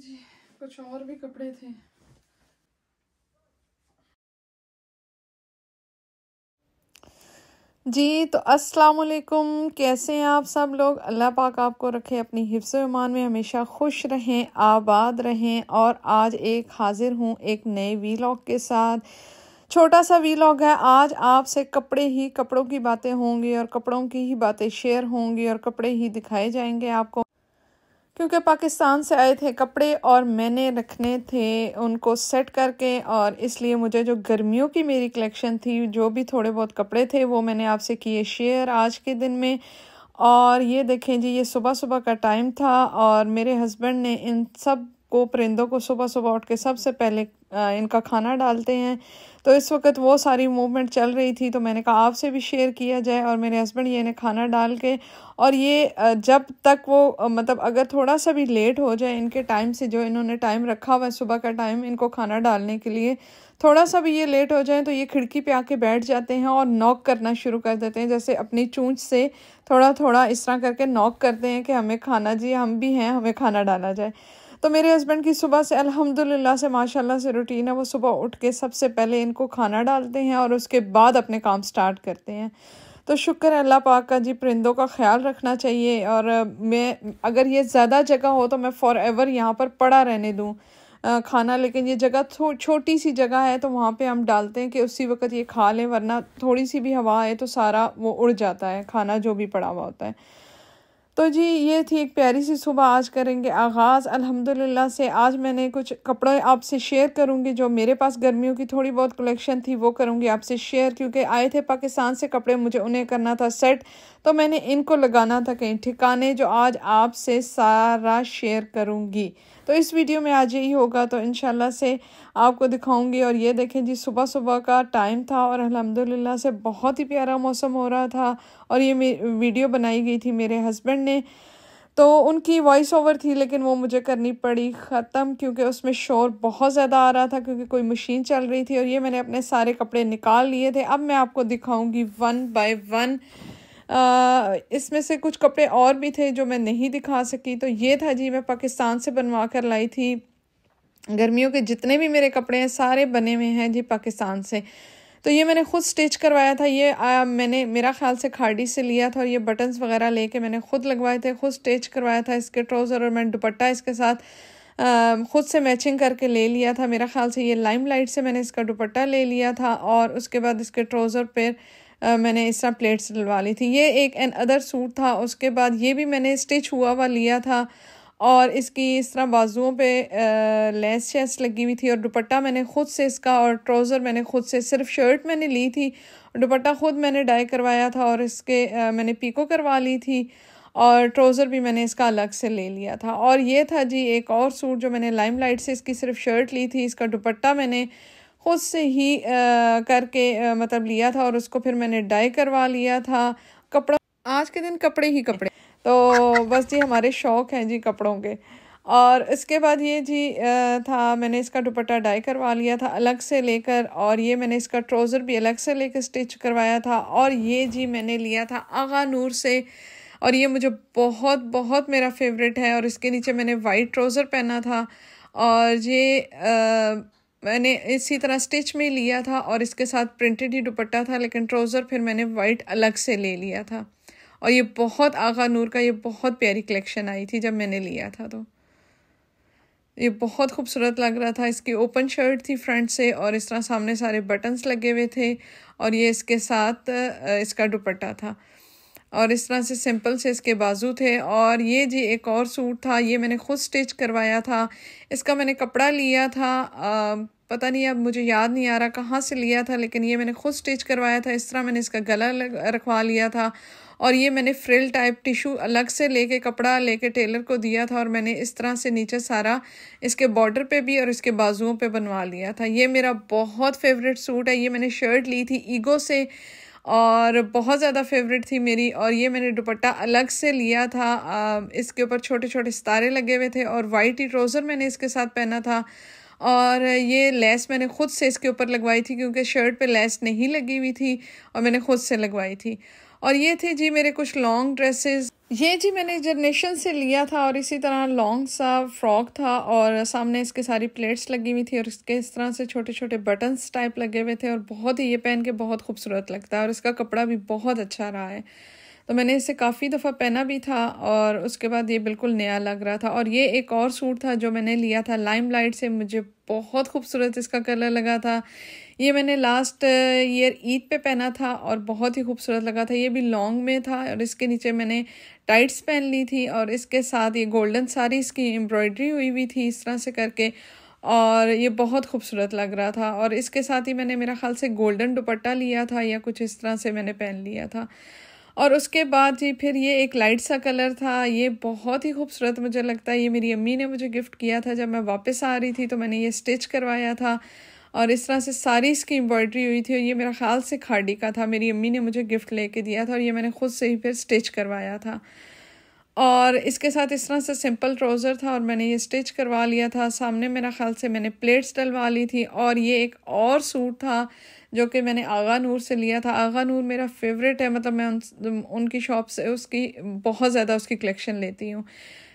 जी कुछ और भी कपड़े थे जी तो अस्सलाम वालेकुम कैसे हैं आप सब लोग अल्लाह पाक आपको रखे अपनी हिफ्स ईमान में हमेशा खुश रहें आबाद रहें और आज एक हाज़िर हूँ एक नए वीलॉग के साथ छोटा सा वीलॉग है आज आपसे कपड़े ही कपड़ों की बातें होंगी और कपड़ों की ही बातें शेयर होंगी और कपड़े ही दिखाए जाएंगे आपको क्योंकि पाकिस्तान से आए थे कपड़े और मैंने रखने थे उनको सेट करके और इसलिए मुझे जो गर्मियों की मेरी कलेक्शन थी जो भी थोड़े बहुत कपड़े थे वो मैंने आपसे किए शेयर आज के दिन में और ये देखें जी ये सुबह सुबह का टाइम था और मेरे हस्बैंड ने इन सब को परिंदों को सुबह सुबह उठ के सबसे पहले इनका खाना डालते हैं तो इस वक्त वो सारी मूवमेंट चल रही थी तो मैंने कहा आपसे भी शेयर किया जाए और मेरे हस्बैंड ये इन्हें खाना डाल के और ये जब तक वो मतलब अगर थोड़ा सा भी लेट हो जाए इनके टाइम से जो इन्होंने टाइम रखा हुआ है सुबह का टाइम इनको खाना डालने के लिए थोड़ा सा भी ये लेट हो जाए तो ये खिड़की पर आके बैठ जाते हैं और नॉक करना शुरू कर देते हैं जैसे अपनी चूँच से थोड़ा थोड़ा इस तरह करके नॉक करते हैं कि हमें खाना जी हम भी हैं हमें खाना डाला जाए तो मेरे हस्बैंड की सुबह से अल्हम्दुलिल्लाह से माशाल्लाह से रूटीन है वो सुबह उठ के सबसे पहले इनको खाना डालते हैं और उसके बाद अपने काम स्टार्ट करते हैं तो शुक्र है अल्लाह पाक का जी परिंदों का ख्याल रखना चाहिए और मैं अगर ये ज़्यादा जगह हो तो मैं फ़ॉर एवर यहाँ पर पड़ा रहने दूँ खाना लेकिन ये जगह थो छोटी सी जगह है तो वहाँ पे हम डालते हैं कि उसी वक्त ये खा लें वरना थोड़ी सी भी हवा आए तो सारा वो उड़ जाता है खाना जो भी पड़ा हुआ होता है तो जी ये थी एक प्यारी सी सुबह आज करेंगे आगाज़ अल्हम्दुलिल्लाह से आज मैंने कुछ कपड़े आपसे शेयर करूँगी जो मेरे पास गर्मियों की थोड़ी बहुत कलेक्शन थी वो करूँगी आपसे शेयर क्योंकि आए थे पाकिस्तान से कपड़े मुझे उन्हें करना था सेट तो मैंने इनको लगाना था कहीं ठिकाने जो आज आपसे सारा शेयर करूँगी तो इस वीडियो में आज यही होगा तो इन से आपको दिखाऊंगी और ये देखें जी सुबह सुबह का टाइम था और अलहमदिल्ला से बहुत ही प्यारा मौसम हो रहा था और ये वीडियो बनाई गई थी मेरे हस्बैंड ने तो उनकी वॉइस ओवर थी लेकिन वो मुझे करनी पड़ी ख़त्म क्योंकि उसमें शोर बहुत ज़्यादा आ रहा था क्योंकि कोई मशीन चल रही थी और ये मैंने अपने सारे कपड़े निकाल लिए थे अब मैं आपको दिखाऊंगी वन बाय वन इसमें से कुछ कपड़े और भी थे जो मैं नहीं दिखा सकी तो ये था जी मैं पाकिस्तान से बनवा कर लाई थी गर्मियों के जितने भी मेरे कपड़े हैं सारे बने हुए हैं जी पाकिस्तान से तो ये मैंने खुद स्टिच करवाया था ये आ, मैंने मेरा ख्याल से खाड़ी से लिया था और ये बटन्स वगैरह लेके मैंने खुद लगवाए थे खुद स्टिच करवाया था इसके ट्राउज़र और मैंने दुपट्टा इसके साथ ख़ुद से मैचिंग करके ले लिया था मेरा ख्याल से ये लाइम लाइट से मैंने इसका दुपट्टा ले लिया था और उसके बाद इसके ट्राउज़र पर आ, मैंने इस तरह प्लेट्स डलवा ली थी ये एक एन अदर सूट था उसके बाद ये भी मैंने स्टिच हुआ हुआ लिया था और इसकी इस तरह बाजुओं पे लेस शेस लगी हुई थी और दुपट्टा मैंने ख़ुद से इसका और ट्राउज़र मैंने ख़ुद से सिर्फ शर्ट मैंने ली थी दुपट्टा ख़ुद मैंने डाई करवाया था और इसके आ, मैंने पीको करवा ली थी और ट्राउज़र भी मैंने इसका अलग से ले लिया था और ये था जी एक और सूट जो मैंने लाइट से इसकी सिर्फ शर्ट ली थी इसका दुपट्टा मैंने उससे ही आ, करके आ, मतलब लिया था और उसको फिर मैंने डाई करवा लिया था कपड़ा आज के दिन कपड़े ही कपड़े तो बस जी हमारे शौक़ हैं जी कपड़ों के और इसके बाद ये जी था मैंने इसका दुपट्टा डाई करवा लिया था अलग से लेकर और ये मैंने इसका ट्रोज़र भी अलग से लेकर स्टिच करवाया था और ये जी मैंने लिया था आगा नूर से और ये मुझे बहुत बहुत मेरा फेवरेट है और इसके नीचे मैंने वाइट ट्राउज़र पहना था और ये आ, मैंने इसी तरह स्टिच में लिया था और इसके साथ प्रिंटेड ही दुपट्टा था लेकिन ट्राउज़र फिर मैंने वाइट अलग से ले लिया था और ये बहुत आगा नूर का ये बहुत प्यारी कलेक्शन आई थी जब मैंने लिया था तो ये बहुत खूबसूरत लग रहा था इसकी ओपन शर्ट थी फ्रंट से और इस तरह सामने सारे बटन्स लगे हुए थे और ये इसके साथ इसका दुपट्टा था और इस तरह से सिंपल से इसके बाजू थे और ये जी एक और सूट था ये मैंने खुद स्टिच करवाया था इसका मैंने कपड़ा लिया था आ, पता नहीं अब मुझे याद नहीं आ रहा कहाँ से लिया था लेकिन ये मैंने खुद स्टिच करवाया था इस तरह मैंने इसका गला रखवा लिया था और ये मैंने फ्रिल टाइप टिशू अलग से लेके कपड़ा लेके टेलर को दिया था और मैंने इस तरह से नीचे सारा इसके बॉर्डर पे भी और इसके बाजुओं पे बनवा लिया था ये मेरा बहुत फेवरेट सूट है ये मैंने शर्ट ली थी ईगो से और बहुत ज़्यादा फेवरेट थी मेरी और ये मैंने दुपट्टा अलग से लिया था इसके ऊपर छोटे छोटे सितारे लगे हुए थे और वाइट ही ट्रोज़र मैंने इसके साथ पहना था और ये लेस मैंने ख़ुद से इसके ऊपर लगवाई थी क्योंकि शर्ट पे लेस नहीं लगी हुई थी और मैंने ख़ुद से लगवाई थी और ये थे जी मेरे कुछ लॉन्ग ड्रेसेस ये जी मैंने जर्नेशन से लिया था और इसी तरह लॉन्ग सा फ्रॉक था और सामने इसके सारी प्लेट्स लगी हुई थी और इसके इस तरह से छोटे छोटे बटन्स टाइप लगे हुए थे और बहुत ही ये पहन के बहुत खूबसूरत लगता है और इसका कपड़ा भी बहुत अच्छा रहा है तो मैंने इसे काफ़ी दफ़ा पहना भी था और उसके बाद ये बिल्कुल नया लग रहा था और ये एक और सूट था जो मैंने लिया था लाइम लाइट से मुझे बहुत खूबसूरत इसका कलर लगा था ये मैंने लास्ट ईयर ईद पे पहना था और बहुत ही खूबसूरत लगा था ये भी लॉन्ग में था और इसके नीचे मैंने टाइट्स पहन ली थी और इसके साथ ये गोल्डन सारी इसकी एम्ब्रॉयडरी हुई हुई थी इस तरह से करके और ये बहुत खूबसूरत लग रहा था और इसके साथ ही मैंने मेरा ख्याल से गोल्डन दुपट्टा लिया था या कुछ इस तरह से मैंने पहन लिया था और उसके बाद ये फिर ये एक लाइट सा कलर था ये बहुत ही खूबसूरत मुझे लगता है ये मेरी अम्मी ने मुझे गिफ्ट किया था जब मैं वापस आ रही थी तो मैंने ये स्टिच करवाया था और इस तरह से सारी इसकी एम्ब्रॉयडरी हुई थी और ये मेरा ख्याल से खाड़ी का था मेरी अम्मी ने मुझे गिफ्ट लेके दिया था और ये मैंने खुद से ही फिर स्टिच करवाया था और इसके साथ इस तरह से सिंपल ट्राउज़र था और मैंने ये स्टिच करवा लिया था सामने मेरा ख्याल से मैंने प्लेट्स डलवा ली थी और ये एक और सूट था जो कि मैंने आगा नूर से लिया था आगा नूर मेरा फेवरेट है मतलब मैं उन उनकी शॉप से उसकी बहुत ज़्यादा उसकी कलेक्शन लेती हूँ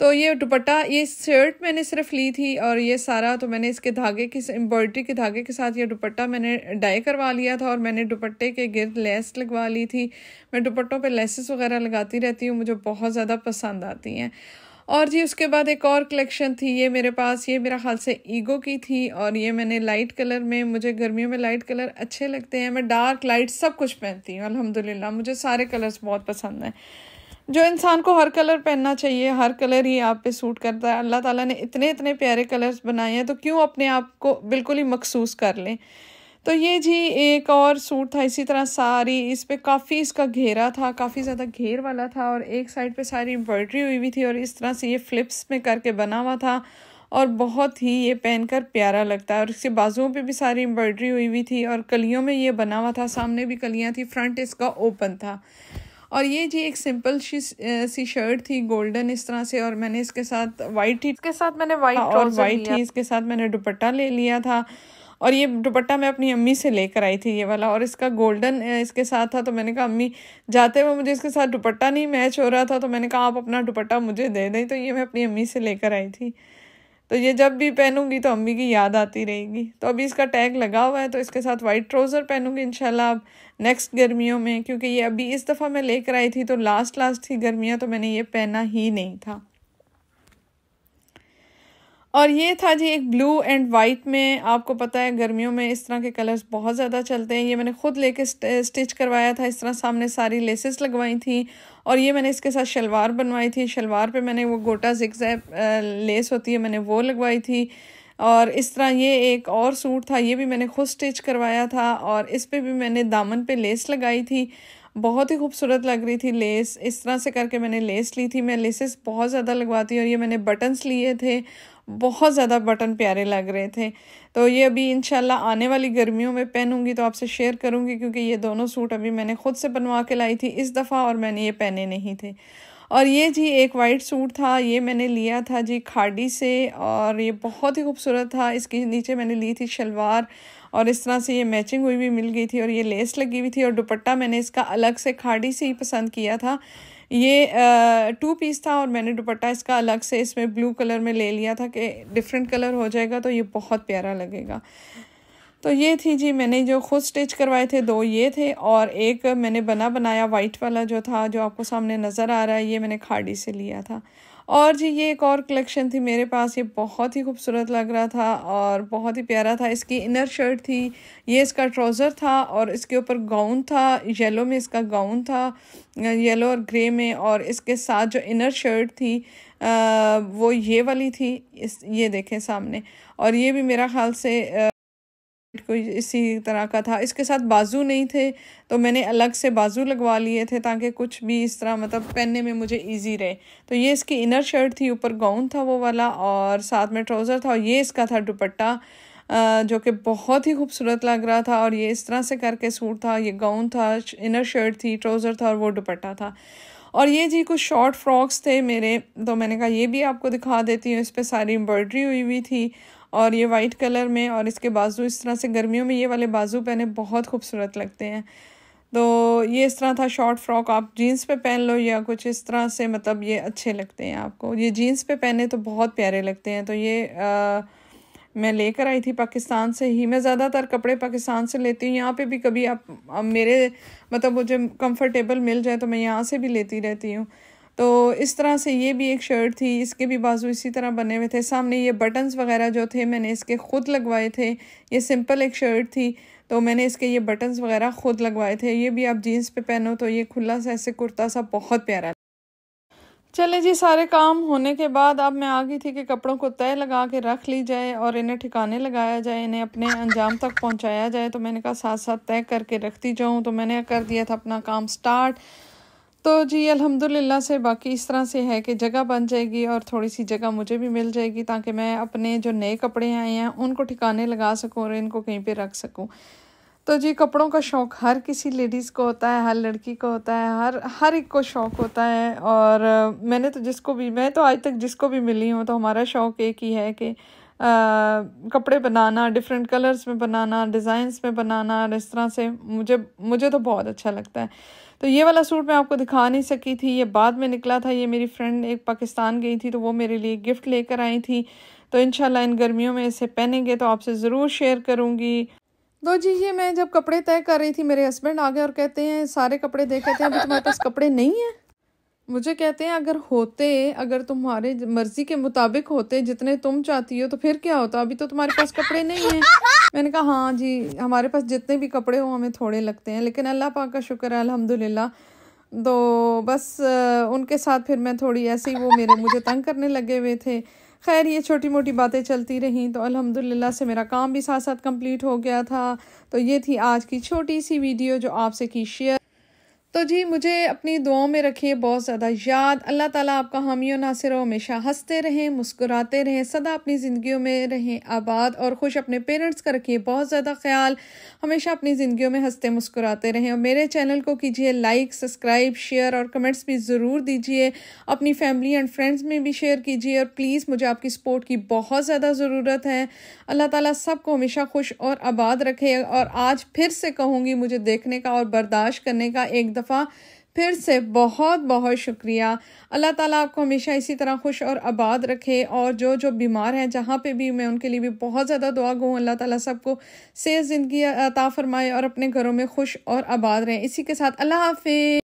तो ये दुपट्टा ये शर्ट मैंने सिर्फ ली थी और ये सारा तो मैंने इसके धागे की एम्ब्रॉयड्री के धागे के साथ ये दुपट्टा मैंने डाई करवा लिया था और मैंने दुपट्टे के गिरद लेस लगवा ली थी मैं दुपट्टों पे लेसेस वगैरह लगाती रहती हूँ मुझे बहुत ज़्यादा पसंद आती हैं और जी उसके बाद एक और कलेक्शन थी ये मेरे पास ये मेरा ख्याल से ईगो की थी और ये मैंने लाइट कलर में मुझे गर्मियों में लाइट कलर अच्छे लगते हैं मैं डार्क लाइट सब कुछ पहनती हूँ अल्हम्दुलिल्लाह मुझे सारे कलर्स बहुत पसंद हैं जो इंसान को हर कलर पहनना चाहिए हर कलर ही आप पे सूट करता है अल्लाह ताला ने इतने इतने प्यारे कलर्स बनाए हैं तो क्यों अपने आप को बिल्कुल ही मखसूस कर लें तो ये जी एक और सूट था इसी तरह सारी इस पर काफ़ी इसका घेरा था काफ़ी ज़्यादा घेर वाला था और एक साइड पे सारी एम्ब्रॉयडरी हुई हुई थी और इस तरह से ये फ्लिप्स में करके बना हुआ था और बहुत ही ये पहनकर प्यारा लगता है और इसके बाजुओं पे भी सारी एम्ब्रॉयडरी हुई हुई थी और कलियों में ये बना हुआ था सामने भी कलियाँ थी फ्रंट इसका ओपन था और ये जी एक सिंपल सी शर्ट थी गोल्डन इस तरह से और मैंने इसके साथ वाइट ही इसके साथ मैंने वाइट हाँ, और वाइट ही इसके साथ मैंने दुपट्टा ले लिया था और ये दुपट्टा मैं अपनी अम्मी से लेकर आई थी ये वाला और इसका गोल्डन इसके साथ था तो मैंने कहा अम्मी जाते हुए मुझे इसके साथ दुपट्टा नहीं मैच हो रहा था तो मैंने कहा आप अपना दुपट्टा मुझे दे दें तो ये मैं अपनी अम्मी से लेकर आई थी तो ये जब भी पहनूंगी तो अम्मी की याद आती रहेगी तो अभी इसका टैग लगा हुआ है तो इसके साथ वाइट ट्राउज़र पहनूंगी इंशाल्लाह अब नेक्स्ट गर्मियों में क्योंकि ये अभी इस दफ़ा मैं लेकर आई थी तो लास्ट लास्ट थी गर्मियाँ तो मैंने ये पहना ही नहीं था और ये था जी एक ब्लू एंड वाइट में आपको पता है गर्मियों में इस तरह के कलर्स बहुत ज़्यादा चलते हैं ये मैंने खुद लेके स्टिच करवाया था इस तरह सामने सारी लेसेस लगवाई थी और ये मैंने इसके साथ शलवार बनवाई थी शलवार पे मैंने वो गोटा जिक लेस होती है मैंने वो लगवाई थी और इस तरह ये एक और सूट था ये भी मैंने खुद स्टिच करवाया था और इस पर भी मैंने दामन पर लेस लगाई थी बहुत ही खूबसूरत लग रही थी लेस इस तरह से करके मैंने लेस ली थी मैं लेसेस बहुत ज़्यादा लगवाती और ये मैंने बटन्स लिए थे बहुत ज़्यादा बटन प्यारे लग रहे थे तो ये अभी इन आने वाली गर्मियों में पहनूंगी तो आपसे शेयर करूँगी क्योंकि ये दोनों सूट अभी मैंने खुद से बनवा के लाई थी इस दफ़ा और मैंने ये पहने नहीं थे और ये जी एक वाइट सूट था ये मैंने लिया था जी खाड़ी से और ये बहुत ही खूबसूरत था इसके नीचे मैंने ली थी शलवार और इस तरह से ये मैचिंग हुई भी मिल गई थी और ये लेस लगी हुई थी और दुपट्टा मैंने इसका अलग से खाड़ी से ही पसंद किया था ये टू पीस था और मैंने दुपट्टा इसका अलग से इसमें ब्लू कलर में ले लिया था कि डिफरेंट कलर हो जाएगा तो ये बहुत प्यारा लगेगा तो ये थी जी मैंने जो खुद स्टिच करवाए थे दो ये थे और एक मैंने बना बनाया वाइट वाला जो था जो आपको सामने नज़र आ रहा है ये मैंने खाड़ी से लिया था और जी ये एक और कलेक्शन थी मेरे पास ये बहुत ही खूबसूरत लग रहा था और बहुत ही प्यारा था इसकी इनर शर्ट थी ये इसका ट्राउज़र था और इसके ऊपर गाउन था येलो में इसका गाउन था येलो और ग्रे में और इसके साथ जो इनर शर्ट थी आ, वो ये वाली थी इस ये देखें सामने और ये भी मेरा ख़्याल से आ, कोई इसी तरह का था इसके साथ बाजू नहीं थे तो मैंने अलग से बाजू लगवा लिए थे ताकि कुछ भी इस तरह मतलब पहनने में मुझे इजी रहे तो ये इसकी इनर शर्ट थी ऊपर गाउन था वो वाला और साथ में ट्राउज़र था और ये इसका था दुपट्टा जो कि बहुत ही खूबसूरत लग रहा था और ये इस तरह से करके सूट था ये गाउन था इनर शर्ट थी ट्राउज़र था और वो दुपट्टा था और ये जी कुछ शॉर्ट फ्रॉक्स थे मेरे तो मैंने कहा ये भी आपको दिखा देती हूँ इस पर सारी एम्ब्रॉयडरी हुई हुई थी और ये वाइट कलर में और इसके बाजू इस तरह से गर्मियों में ये वाले बाजू पहने बहुत खूबसूरत लगते हैं तो ये इस तरह था शॉर्ट फ्रॉक आप जीन्स पे पहन लो या कुछ इस तरह से मतलब ये अच्छे लगते हैं आपको ये जीन्स पे पहने तो बहुत प्यारे लगते हैं तो ये आ, मैं लेकर आई थी पाकिस्तान से ही मैं ज़्यादातर कपड़े पाकिस्तान से लेती हूँ यहाँ पे भी कभी आप, आप मेरे मतलब मुझे कंफर्टेबल मिल जाए तो मैं यहाँ से भी लेती रहती हूँ तो इस तरह से ये भी एक शर्ट थी इसके भी बाजू इसी तरह बने हुए थे सामने ये बटन्स वगैरह जो थे मैंने इसके ख़ुद लगवाए थे ये सिंपल एक शर्ट थी तो मैंने इसके ये बटन्स वगैरह ख़ुद लगवाए थे ये भी आप जीन्स पे पहनो तो ये खुला सा ऐसे कुर्ता सा बहुत प्यारा चले जी सारे काम होने के बाद अब मैं आ गई थी कि कपड़ों को तय लगा के रख ली जाए और इन्हें ठिकाने लगाया जाए इन्हें अपने अंजाम तक पहुंचाया जाए तो मैंने कहा साथ साथ तय करके रखती जाऊं तो मैंने कर दिया था अपना काम स्टार्ट तो जी अल्हम्दुलिल्लाह से बाकी इस तरह से है कि जगह बन जाएगी और थोड़ी सी जगह मुझे भी मिल जाएगी ताकि मैं अपने जो नए कपड़े आए हैं उनको ठिकाने लगा सकूँ और इनको कहीं पर रख सकूँ तो जी कपड़ों का शौक़ हर किसी लेडीज़ को होता है हर लड़की को होता है हर हर एक को शौक़ होता है और मैंने तो जिसको भी मैं तो आज तक जिसको भी मिली हूँ तो हमारा शौक़ एक ही है कि कपड़े बनाना डिफरेंट कलर्स में बनाना डिज़ाइंस में बनाना और इस तरह से मुझे मुझे तो बहुत अच्छा लगता है तो ये वाला सूट मैं आपको दिखा नहीं सकी थी ये बाद में निकला था ये मेरी फ्रेंड एक पाकिस्तान गई थी तो वो मेरे लिए गिफ्ट लेकर आई थी तो इन इन गर्मियों में इसे पहनेंगे तो आपसे ज़रूर शेयर करूँगी तो जी ये मैं जब कपड़े तय कर रही थी मेरे हस्बैंड आ गए और कहते हैं सारे कपड़े देखे थे अभी तुम्हारे पास कपड़े नहीं हैं मुझे कहते हैं अगर होते अगर तुम्हारे मर्जी के मुताबिक होते जितने तुम चाहती हो तो फिर क्या होता अभी तो तुम्हारे पास कपड़े नहीं हैं मैंने कहा हाँ जी हमारे पास जितने भी कपड़े हो हमें थोड़े लगते हैं लेकिन अल्लाह पाक का शुक्र है अल्हम्दुलिल्लाह तो बस उनके साथ फिर मैं थोड़ी ऐसे ही वो मेरे मुझे तंग करने लगे हुए थे खैर ये छोटी मोटी बातें चलती रहीं तो अल्हम्दुलिल्लाह से मेरा काम भी साथ साथ कंप्लीट हो गया था तो ये थी आज की छोटी सी वीडियो जो आपसे की शेयर तो जी मुझे अपनी दुआओं में रखिए बहुत ज़्यादा याद अल्लाह ताला आपका और नासिर हो हमेशा हंसते रहें मुस्कुराते रहें सदा अपनी ज़िंदगियों में रहें आबाद और खुश अपने पेरेंट्स का रखिए बहुत ज़्यादा ख्याल हमेशा अपनी ज़िंदगियों में हंसते मुस्कुराते रहें और मेरे चैनल को कीजिए लाइक सब्सक्राइब शेयर और कमेंट्स भी ज़रूर दीजिए अपनी फैमिली एंड फ्रेंड्स में भी शेयर कीजिए और प्लीज़ मुझे आपकी सपोर्ट की बहुत ज़्यादा ज़रूरत है अल्लाह ताला सबको हमेशा खुश और आबाद रखे और आज फिर से कहूँगी मुझे देखने का और बर्दाश्त करने का एक दफ़ा दफ़ा फिर से बहुत बहुत शुक्रिया अल्लाह ताला आपको हमेशा इसी तरह खुश और आबाद रखे और जो जो बीमार हैं जहाँ पे भी मैं उनके लिए भी बहुत ज़्यादा दुआ गूँ अल्लाह ताला सबको सेहत ज़िंदगी अता फरमाए और अपने घरों में खुश और आबाद रहें इसी के साथ अल्लाह हाफि